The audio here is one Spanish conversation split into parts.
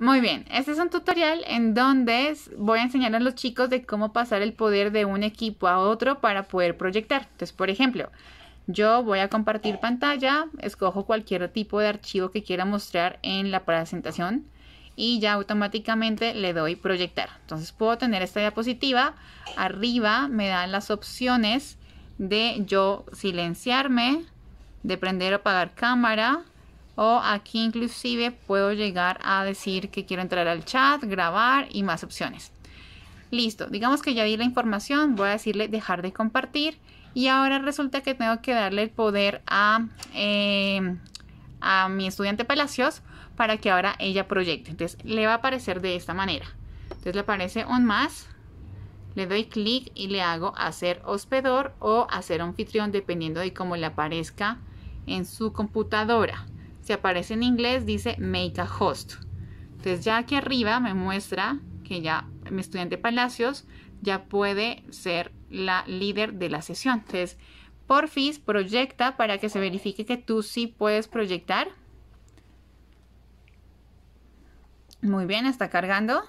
Muy bien, este es un tutorial en donde voy a enseñar a los chicos de cómo pasar el poder de un equipo a otro para poder proyectar. Entonces, por ejemplo, yo voy a compartir pantalla, escojo cualquier tipo de archivo que quiera mostrar en la presentación y ya automáticamente le doy proyectar. Entonces puedo tener esta diapositiva, arriba me dan las opciones de yo silenciarme, de prender o apagar cámara, o aquí inclusive puedo llegar a decir que quiero entrar al chat, grabar y más opciones. Listo, digamos que ya di la información, voy a decirle dejar de compartir y ahora resulta que tengo que darle el poder a, em, a mi estudiante Palacios para que ahora ella proyecte. Entonces le va a aparecer de esta manera. Entonces le aparece un más, le doy clic y le hago hacer hospedor o hacer anfitrión dependiendo de cómo le aparezca en su computadora aparece en inglés dice Make a Host. Entonces ya aquí arriba me muestra que ya mi estudiante Palacios ya puede ser la líder de la sesión. Entonces, Porfis proyecta para que se verifique que tú sí puedes proyectar. Muy bien, está cargando.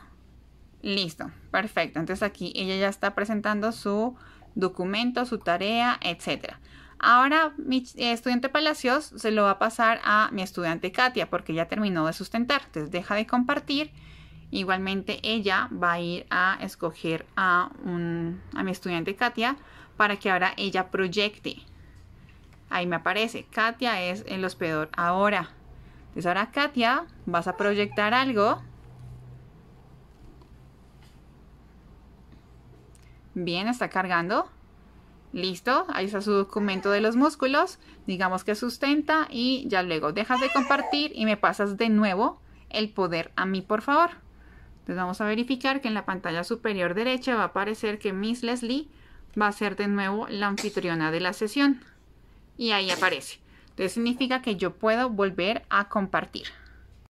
Listo, perfecto. Entonces aquí ella ya está presentando su documento, su tarea, etcétera. Ahora mi eh, estudiante Palacios se lo va a pasar a mi estudiante Katia porque ya terminó de sustentar, entonces deja de compartir. Igualmente ella va a ir a escoger a, mi estudiante Katia para que ahora ella proyecte. Ahí me aparece, Katia es el hospedor ahora. Entonces ahora Katia, vas a proyectar algo. Bien, está cargando. Listo, ahí está su documento de los músculos, digamos que sustenta y ya luego dejas de compartir y me pasas de nuevo el poder a mí, por favor. Entonces vamos a verificar que en la pantalla superior derecha va a aparecer que Miss Leslie va a ser de nuevo la anfitriona de la sesión. Y ahí aparece. Entonces significa que yo puedo volver a compartir.